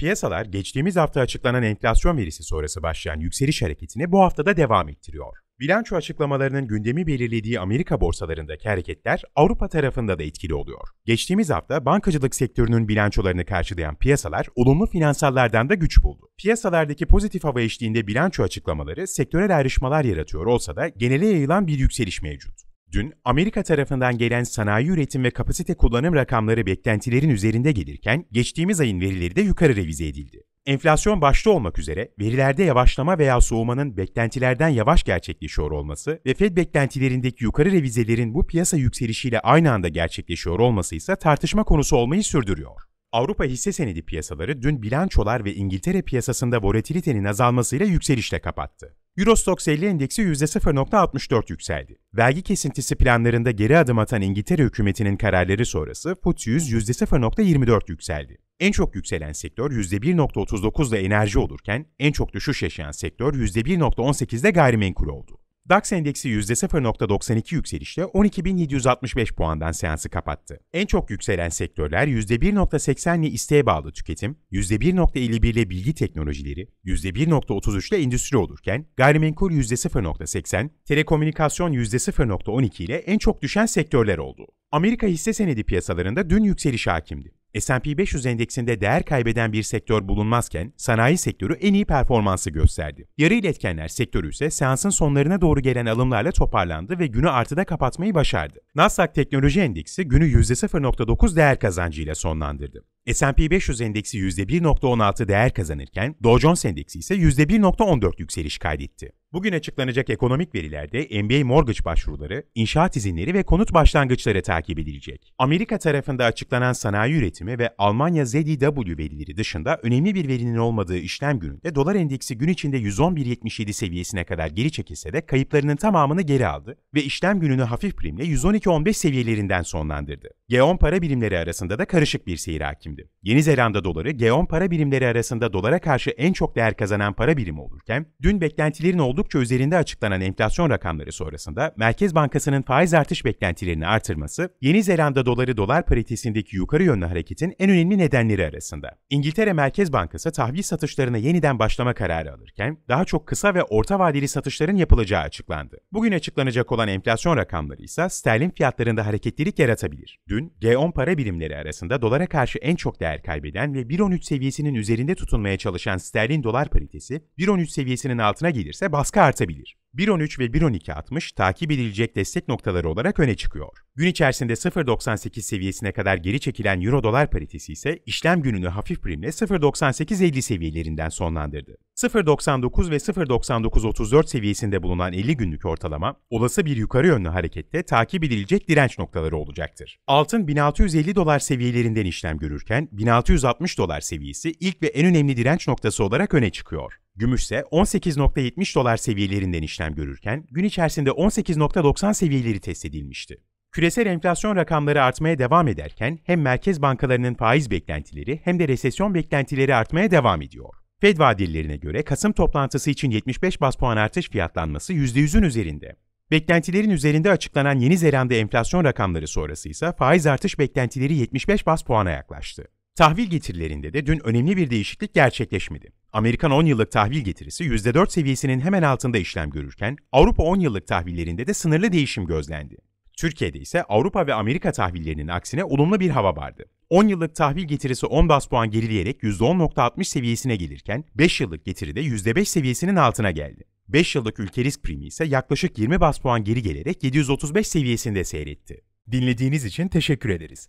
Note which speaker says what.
Speaker 1: Piyasalar geçtiğimiz hafta açıklanan enflasyon verisi sonrası başlayan yükseliş hareketini bu haftada devam ettiriyor. Bilanço açıklamalarının gündemi belirlediği Amerika borsalarındaki hareketler Avrupa tarafında da etkili oluyor. Geçtiğimiz hafta bankacılık sektörünün bilançolarını karşılayan piyasalar olumlu finansallardan da güç buldu. Piyasalardaki pozitif hava eşliğinde bilanço açıklamaları sektörel ayrışmalar yaratıyor olsa da genele yayılan bir yükseliş mevcut. Dün Amerika tarafından gelen sanayi üretim ve kapasite kullanım rakamları beklentilerin üzerinde gelirken geçtiğimiz ayın verileri de yukarı revize edildi. Enflasyon başta olmak üzere verilerde yavaşlama veya soğumanın beklentilerden yavaş gerçekleşiyor olması ve Fed beklentilerindeki yukarı revizelerin bu piyasa yükselişiyle aynı anda gerçekleşiyor olması ise tartışma konusu olmayı sürdürüyor. Avrupa hisse senedi piyasaları dün bilançolar ve İngiltere piyasasında volatilitenin azalmasıyla yükselişle kapattı. Eurostox 50 endeksi %0.64 yükseldi. Vergi kesintisi planlarında geri adım atan İngiltere hükümetinin kararları sonrası FTSE 100 %0.24 yükseldi. En çok yükselen sektör %1.39'da enerji olurken en çok düşüş yaşayan sektör %1.18'de gayrimenkul oldu. DAX endeksi %0.92 yükselişle 12.765 puandan seansı kapattı. En çok yükselen sektörler %1.80 ile isteğe bağlı tüketim, %1.51 ile bilgi teknolojileri, %1.33 ile endüstri olurken gayrimenkul %0.80, telekomünikasyon %0.12 ile en çok düşen sektörler oldu. Amerika hisse senedi piyasalarında dün yükseliş hakimdi. S&P 500 endeksinde değer kaybeden bir sektör bulunmazken sanayi sektörü en iyi performansı gösterdi. Yarı iletkenler sektörü ise seansın sonlarına doğru gelen alımlarla toparlandı ve günü artıda kapatmayı başardı. Nasdaq Teknoloji Endeksi günü %0.9 değer kazancıyla sonlandırdı. S&P 500 endeksi %1.16 değer kazanırken Dow Jones endeksi ise %1.14 yükseliş kaydetti. Bugün açıklanacak ekonomik verilerde MBA mortgage başvuruları, inşaat izinleri ve konut başlangıçları takip edilecek. Amerika tarafında açıklanan sanayi üretimi ve Almanya ZDW verileri dışında önemli bir verinin olmadığı işlem gününde dolar endeksi gün içinde 111.77 seviyesine kadar geri çekilse de kayıplarının tamamını geri aldı ve işlem gününü hafif primle 112.15 seviyelerinden sonlandırdı. Geon para birimleri arasında da karışık bir seyir hakimdi. Yeni Zelanda doları Geon para birimleri arasında dolara karşı en çok değer kazanan para birimi olurken, dün beklentilerin oldukça üzerinde açıklanan enflasyon rakamları sonrasında Merkez Bankası'nın faiz artış beklentilerini artırması, Yeni Zelanda doları dolar paritesindeki yukarı yönlü hareketin en önemli nedenleri arasında. İngiltere Merkez Bankası tahvil satışlarına yeniden başlama kararı alırken, daha çok kısa ve orta vadeli satışların yapılacağı açıklandı. Bugün açıklanacak olan enflasyon rakamları ise sterlin fiyatlarında hareketlilik yaratabilir. Dün Bugün G10 para birimleri arasında dolara karşı en çok değer kaybeden ve 1.13 seviyesinin üzerinde tutunmaya çalışan sterlin dolar paritesi 1.13 seviyesinin altına gelirse baskı artabilir. 1.13 ve 1.12.60 takip edilecek destek noktaları olarak öne çıkıyor. Gün içerisinde 0.98 seviyesine kadar geri çekilen euro dolar paritesi ise işlem gününü hafif primle 0.98.50 seviyelerinden sonlandırdı. 0.99 ve 0.99.34 seviyesinde bulunan 50 günlük ortalama, olası bir yukarı yönlü harekette takip edilecek direnç noktaları olacaktır. Altın 1650 dolar seviyelerinden işlem görürken 1660 dolar seviyesi ilk ve en önemli direnç noktası olarak öne çıkıyor. Gümüşse 18.70 dolar seviyelerinden işlem görürken gün içerisinde 18.90 seviyeleri test edilmişti. Küresel enflasyon rakamları artmaya devam ederken hem merkez bankalarının faiz beklentileri hem de resesyon beklentileri artmaya devam ediyor. Fed vadelilerine göre Kasım toplantısı için 75 bas puan artış fiyatlanması %100'ün üzerinde. Beklentilerin üzerinde açıklanan Yeni Zelanda enflasyon rakamları sonrası ise faiz artış beklentileri 75 bas puana yaklaştı. Tahvil getirilerinde de dün önemli bir değişiklik gerçekleşmedi. Amerikan 10 yıllık tahvil getirisi %4 seviyesinin hemen altında işlem görürken Avrupa 10 yıllık tahvillerinde de sınırlı değişim gözlendi. Türkiye'de ise Avrupa ve Amerika tahvillerinin aksine olumlu bir hava vardı. 10 yıllık tahvil getirisi 10 bas puan gerileyerek %10.60 seviyesine gelirken 5 yıllık getiri de %5 seviyesinin altına geldi. 5 yıllık ülke risk primi ise yaklaşık 20 bas puan geri gelerek 735 seviyesinde seyretti. Dinlediğiniz için teşekkür ederiz.